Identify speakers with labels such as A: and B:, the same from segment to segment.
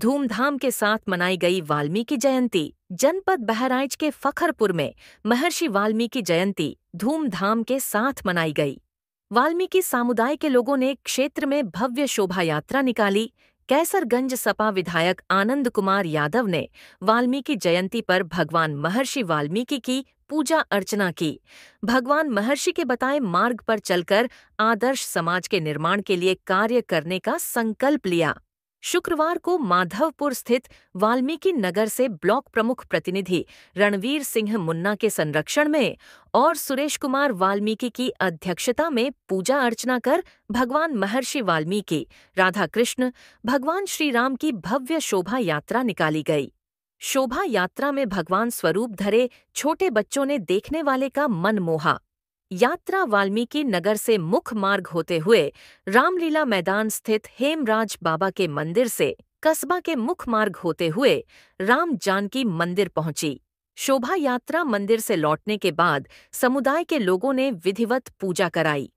A: धूमधाम के साथ मनाई गई वाल्मीकि जयंती जनपद बहराइच के फखरपुर में महर्षि वाल्मीकि जयंती धूमधाम के साथ मनाई गई वाल्मीकि समुदाय के लोगों ने क्षेत्र में भव्य शोभा यात्रा निकाली कैसरगंज सपा विधायक आनंद कुमार यादव ने वाल्मीकि जयंती पर भगवान महर्षि वाल्मीकि की पूजा अर्चना की भगवान महर्षि के बताए मार्ग पर चलकर आदर्श समाज के निर्माण के लिए कार्य करने का संकल्प लिया शुक्रवार को माधवपुर स्थित वाल्मीकि नगर से ब्लॉक प्रमुख प्रतिनिधि रणवीर सिंह मुन्ना के संरक्षण में और सुरेश कुमार वाल्मीकि की अध्यक्षता में पूजा अर्चना कर भगवान महर्षि वाल्मीकि राधा कृष्ण भगवान श्री राम की भव्य शोभा यात्रा निकाली गई शोभा यात्रा में भगवान स्वरूप धरे छोटे बच्चों ने देखने वाले का मन मोहा यात्रा वाल्मीकि नगर से मुख्य मार्ग होते हुए रामलीला मैदान स्थित हेमराज बाबा के मंदिर से कस्बा के मुख्य मार्ग होते हुए राम जानकी मंदिर पहुंची शोभा यात्रा मंदिर से लौटने के बाद समुदाय के लोगों ने विधिवत पूजा कराई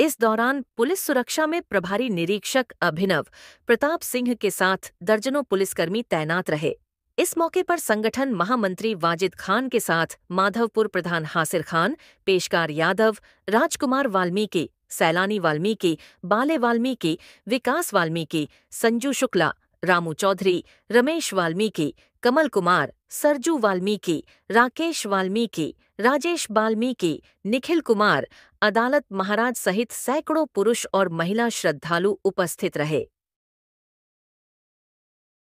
A: इस दौरान पुलिस सुरक्षा में प्रभारी निरीक्षक अभिनव प्रताप सिंह के साथ दर्जनों पुलिसकर्मी तैनात रहे इस मौके पर संगठन महामंत्री वाजिद खान के साथ माधवपुर प्रधान हासिर खान पेशकार यादव राजकुमार वाल्मीकि सैलानी वाल्मीकि बाले वाल्मीकि विकास वाल्मीकि संजू शुक्ला रामू चौधरी रमेश वाल्मीकि कमल कुमार सरजू वाल्मीकि राकेश वाल्मीकि राजेश वाल्मीकि निखिल कुमार अदालत महाराज सहित सैकड़ों पुरुष और महिला श्रद्धालु उपस्थित रहे